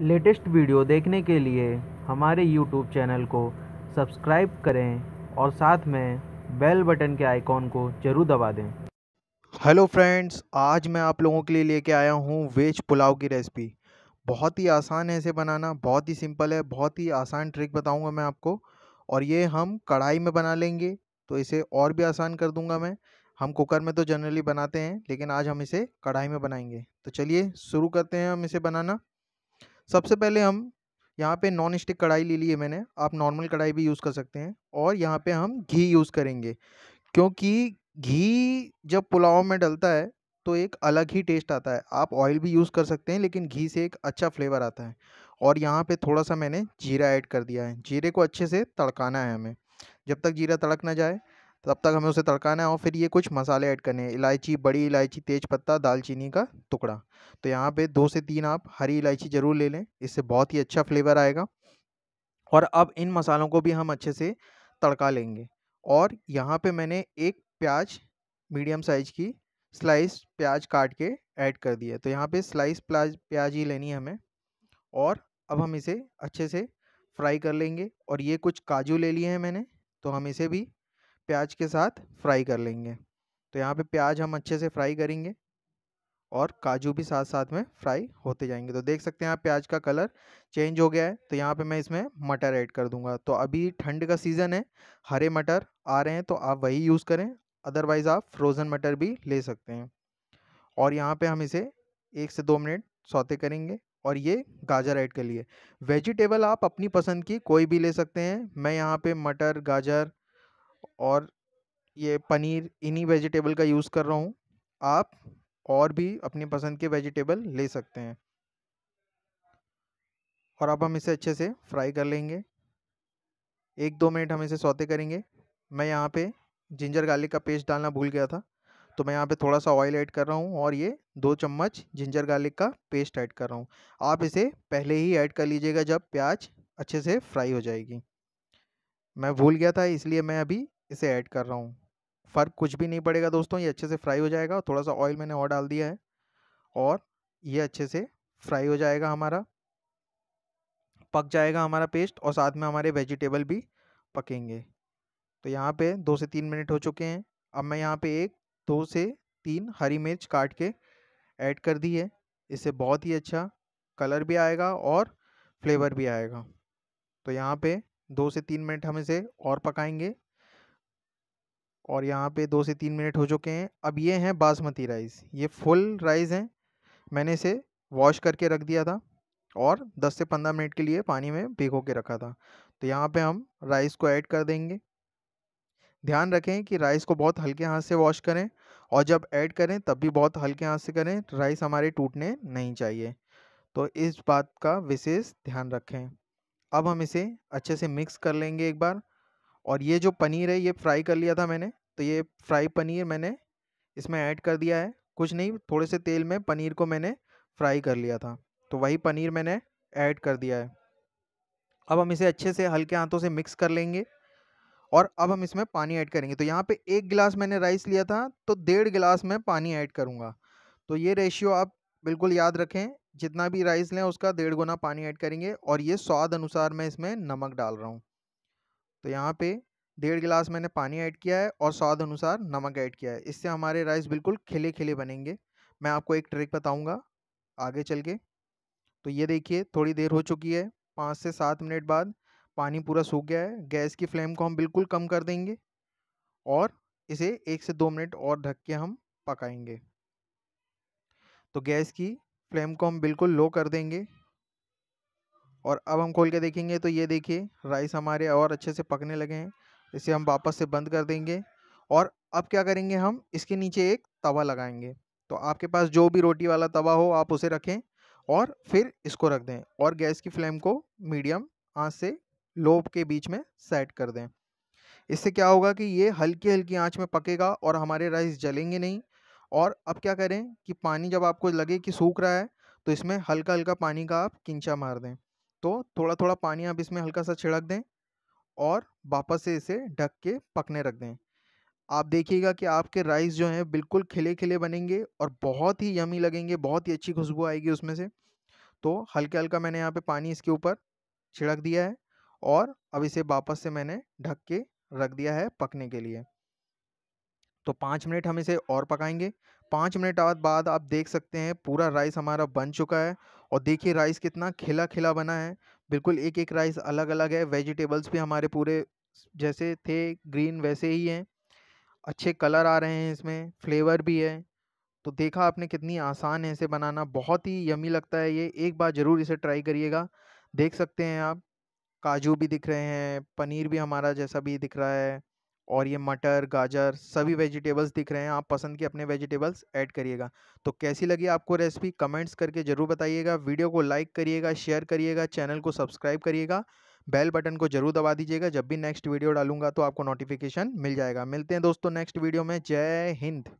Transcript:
latest video देखने के लिए हमारे यूट्यूब चैनल को सब्सक्राइब करें और साथ में बेल बटन के आइकॉन को ज़रूर दबा दें हेलो फ्रेंड्स आज मैं आप लोगों के लिए लेके आया हूँ वेज पुलाव की रेसिपी बहुत ही आसान है इसे बनाना बहुत ही सिंपल है बहुत ही आसान ट्रिक बताऊँगा मैं आपको और ये हम कढ़ाई में बना लेंगे तो इसे और भी आसान कर दूँगा मैं हम कुकर में तो जनरली बनाते हैं लेकिन आज हम इसे कढ़ाई में बनाएंगे तो चलिए शुरू करते हैं हम इसे बनाना सबसे पहले हम यहाँ पे नॉन स्टिक कढ़ाई ले ली है मैंने आप नॉर्मल कढ़ाई भी यूज़ कर सकते हैं और यहाँ पे हम घी यूज़ करेंगे क्योंकि घी जब पुलाव में डलता है तो एक अलग ही टेस्ट आता है आप ऑयल भी यूज़ कर सकते हैं लेकिन घी से एक अच्छा फ्लेवर आता है और यहाँ पे थोड़ा सा मैंने जीरा ऐड कर दिया है जीरे को अच्छे से तड़काना है हमें जब तक जीरा तड़क ना जाए तब तक हमें उसे तड़काना है और फिर ये कुछ मसाले ऐड करने हैं इलायची बड़ी इलायची तेज पत्ता दालचीनी का टुकड़ा तो यहाँ पे दो से तीन आप हरी इलायची ज़रूर ले लें इससे बहुत ही अच्छा फ्लेवर आएगा और अब इन मसालों को भी हम अच्छे से तड़का लेंगे और यहाँ पे मैंने एक प्याज मीडियम साइज़ की स्लाइस प्याज काट के ऐड कर दिया तो यहाँ पर स्लाइस प्याज प्याज ही लेनी है हमें और अब हम इसे अच्छे से फ्राई कर लेंगे और ये कुछ काजू ले लिए हैं मैंने तो हम इसे भी प्याज के साथ फ्राई कर लेंगे तो यहाँ पे प्याज हम अच्छे से फ्राई करेंगे और काजू भी साथ साथ में फ्राई होते जाएंगे तो देख सकते हैं आप प्याज का कलर चेंज हो गया है तो यहाँ पे मैं इसमें मटर ऐड कर दूंगा तो अभी ठंड का सीज़न है हरे मटर आ रहे हैं तो आप वही यूज़ करें अदरवाइज़ आप फ्रोज़न मटर भी ले सकते हैं और यहाँ पर हम इसे एक से दो मिनट सौते करेंगे और ये गाजर ऐड कर लिए वेजिटेबल आप अपनी पसंद की कोई भी ले सकते हैं मैं यहाँ पे मटर गाजर और ये पनीर इन्हीं वेजिटेबल का यूज़ कर रहा हूँ आप और भी अपनी पसंद के वेजिटेबल ले सकते हैं और अब हम इसे अच्छे से फ्राई कर लेंगे एक दो मिनट हम इसे सौते करेंगे मैं यहाँ पे जिंजर गार्लिक का पेस्ट डालना भूल गया था तो मैं यहाँ पे थोड़ा सा ऑयल ऐड कर रहा हूँ और ये दो चम्मच जिंजर गार्लिक का पेस्ट ऐड कर रहा हूँ आप इसे पहले ही ऐड कर लीजिएगा जब प्याज अच्छे से फ्राई हो जाएगी मैं भूल गया था इसलिए मैं अभी इसे ऐड कर रहा हूँ फ़र्क कुछ भी नहीं पड़ेगा दोस्तों ये अच्छे से फ्राई हो जाएगा थोड़ा सा ऑयल मैंने और डाल दिया है और ये अच्छे से फ्राई हो जाएगा हमारा पक जाएगा हमारा पेस्ट और साथ में हमारे वेजिटेबल भी पकेंगे तो यहाँ पे दो से तीन मिनट हो चुके हैं अब मैं यहाँ पे एक दो से तीन हरी मिर्च काट के ऐड कर दी है इससे बहुत ही अच्छा कलर भी आएगा और फ्लेवर भी आएगा तो यहाँ पे दो से तीन मिनट हम इसे और पकाएंगे और यहाँ पे दो से तीन मिनट हो चुके हैं अब ये हैं बासमती राइस ये फुल राइस हैं मैंने इसे वॉश करके रख दिया था और 10 से 15 मिनट के लिए पानी में भिगो के रखा था तो यहाँ पे हम राइस को ऐड कर देंगे ध्यान रखें कि राइस को बहुत हल्के हाथ से वॉश करें और जब ऐड करें तब भी बहुत हल्के हाथ से करें राइस हमारे टूटने नहीं चाहिए तो इस बात का विशेष ध्यान रखें अब हम इसे अच्छे से मिक्स कर लेंगे एक बार और ये जो पनीर है ये फ्राई कर लिया था मैंने तो ये फ्राई पनीर मैंने इसमें ऐड कर दिया है कुछ नहीं थोड़े से तेल में पनीर को मैंने फ्राई कर लिया था तो वही पनीर मैंने ऐड कर दिया है अब हम इसे अच्छे से हल्के हाथों से मिक्स कर लेंगे और अब हम इसमें पानी ऐड करेंगे तो यहाँ पे एक गिलास मैंने राइस लिया था तो डेढ़ गिलास में पानी ऐड करूँगा तो ये रेशियो आप बिल्कुल याद रखें जितना भी राइस लें उसका डेढ़ गुना पानी ऐड करेंगे और ये स्वाद अनुसार मैं इसमें नमक डाल रहा हूँ तो यहाँ पे डेढ़ गिलास मैंने पानी ऐड किया है और स्वाद अनुसार नमक ऐड किया है इससे हमारे राइस बिल्कुल खिले खिले बनेंगे मैं आपको एक ट्रिक बताऊँगा आगे चल के तो ये देखिए थोड़ी देर हो चुकी है पाँच से सात मिनट बाद पानी पूरा सूख गया है गैस की फ्लेम को हम बिल्कुल कम कर देंगे और इसे एक से दो मिनट और ढक के हम पकाएंगे तो गैस की फ्लेम को हम बिल्कुल लो कर देंगे और अब हम खोल के देखेंगे तो ये देखिए राइस हमारे और अच्छे से पकने लगे हैं इसे हम वापस से बंद कर देंगे और अब क्या करेंगे हम इसके नीचे एक तवा लगाएंगे तो आपके पास जो भी रोटी वाला तवा हो आप उसे रखें और फिर इसको रख दें और गैस की फ्लेम को मीडियम आँच से लो के बीच में सेट कर दें इससे क्या होगा कि ये हल्की हल्की आँच में पकेगा और हमारे राइस जलेंगे नहीं और अब क्या करें कि पानी जब आपको लगे कि सूख रहा है तो इसमें हल्का हल्का पानी का आप किंचा मार दें तो थोड़ा थोड़ा पानी आप इसमें हल्का सा छिड़क दें और वापस से इसे ढक के पकने रख दें आप देखिएगा कि आपके राइस जो हैं बिल्कुल खिले खिले बनेंगे और बहुत ही यमी लगेंगे बहुत ही अच्छी खुशबू आएगी उसमें से तो हल्का हल्का मैंने यहाँ पे पानी इसके ऊपर छिड़क दिया है और अब इसे वापस से मैंने ढक के रख दिया है पकने के लिए तो पाँच मिनट हम इसे और पकाएंगे पाँच मिनट बाद आप देख सकते हैं पूरा राइस हमारा बन चुका है और देखिए राइस कितना खिला खिला बना है बिल्कुल एक एक राइस अलग अलग है वेजिटेबल्स भी हमारे पूरे जैसे थे ग्रीन वैसे ही हैं अच्छे कलर आ रहे हैं इसमें फ्लेवर भी है तो देखा आपने कितनी आसान है इसे बनाना बहुत ही यमी लगता है ये एक बार ज़रूर इसे ट्राई करिएगा देख सकते हैं आप काजू भी दिख रहे हैं पनीर भी हमारा जैसा भी दिख रहा है और ये मटर गाजर सभी वेजिटेबल्स दिख रहे हैं आप पसंद के अपने वेजिटेबल्स ऐड करिएगा तो कैसी लगी आपको रेसिपी कमेंट्स करके ज़रूर बताइएगा वीडियो को लाइक करिएगा शेयर करिएगा चैनल को सब्सक्राइब करिएगा बेल बटन को जरूर दबा दीजिएगा जब भी नेक्स्ट वीडियो डालूंगा तो आपको नोटिफिकेशन मिल जाएगा मिलते हैं दोस्तों नेक्स्ट वीडियो में जय हिंद